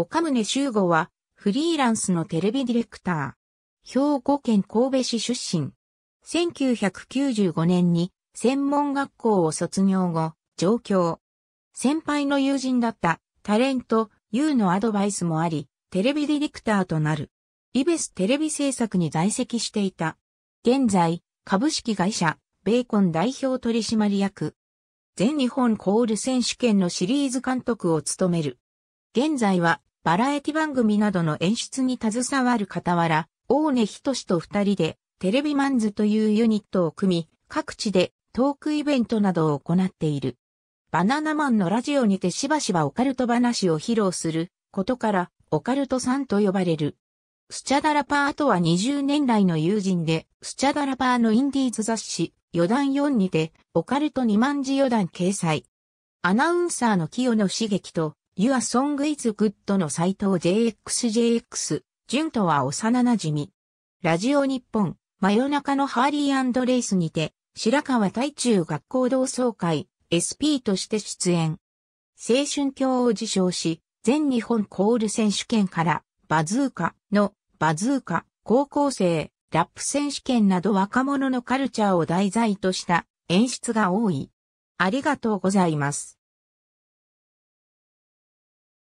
岡宗修吾は、フリーランスのテレビディレクター。兵庫県神戸市出身。1995年に専門学校を卒業後、上京。先輩の友人だったタレント U のアドバイスもあり、テレビディレクターとなる。イベステレビ制作に在籍していた。現在、株式会社、ベーコン代表取締役。全日本コール選手権のシリーズ監督を務める。現在はバラエティ番組などの演出に携わる傍ら、大根仁と二人で、テレビマンズというユニットを組み、各地でトークイベントなどを行っている。バナナマンのラジオにてしばしばオカルト話を披露することから、オカルトさんと呼ばれる。スチャダラパーとは20年来の友人で、スチャダラパーのインディーズ雑誌、余談4にて、オカルト2万字余談掲載。アナウンサーの清野茂樹と、You are song is good の斎藤 JXJX、純とは幼馴染み。ラジオ日本、真夜中のハーリーレイスにて、白川大中学校同窓会、SP として出演。青春教を受賞し、全日本コール選手権から、バズーカの、バズーカ、高校生、ラップ選手権など若者のカルチャーを題材とした演出が多い。ありがとうございます。